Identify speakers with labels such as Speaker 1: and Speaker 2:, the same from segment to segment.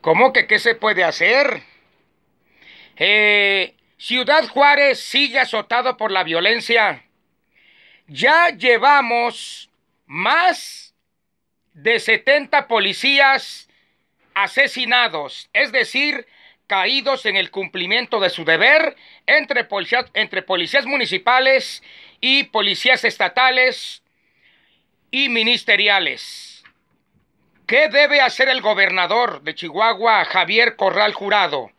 Speaker 1: ¿Cómo que qué se puede hacer? Eh, Ciudad Juárez sigue azotado por la violencia. Ya llevamos más de 70 policías asesinados, es decir, caídos en el cumplimiento de su deber entre entre policías municipales y policías estatales y ministeriales. ¿Qué debe hacer el gobernador de Chihuahua, Javier Corral Jurado?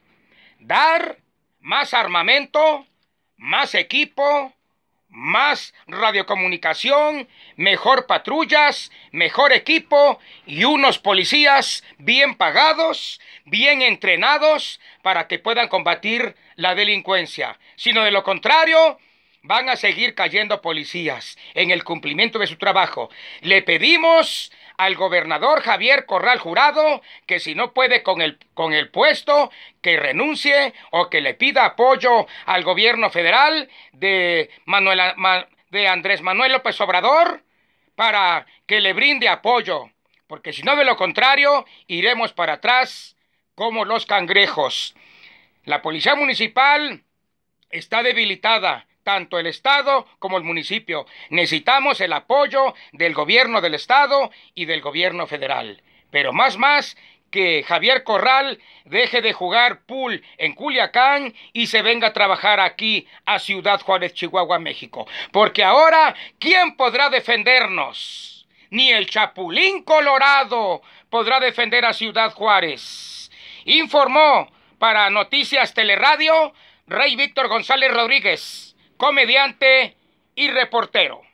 Speaker 1: Dar más armamento, más equipo, más radiocomunicación, mejor patrullas, mejor equipo y unos policías bien pagados, bien entrenados para que puedan combatir la delincuencia. Sino de lo contrario, van a seguir cayendo policías en el cumplimiento de su trabajo. Le pedimos al gobernador Javier Corral Jurado que si no puede con el, con el puesto, que renuncie o que le pida apoyo al gobierno federal de, de Andrés Manuel López Obrador para que le brinde apoyo, porque si no de lo contrario, iremos para atrás como los cangrejos. La policía municipal está debilitada tanto el Estado como el municipio. Necesitamos el apoyo del gobierno del Estado y del gobierno federal. Pero más más que Javier Corral deje de jugar pool en Culiacán y se venga a trabajar aquí a Ciudad Juárez, Chihuahua, México. Porque ahora, ¿quién podrá defendernos? Ni el Chapulín Colorado podrá defender a Ciudad Juárez. Informó para Noticias Teleradio Rey Víctor González Rodríguez comediante y reportero.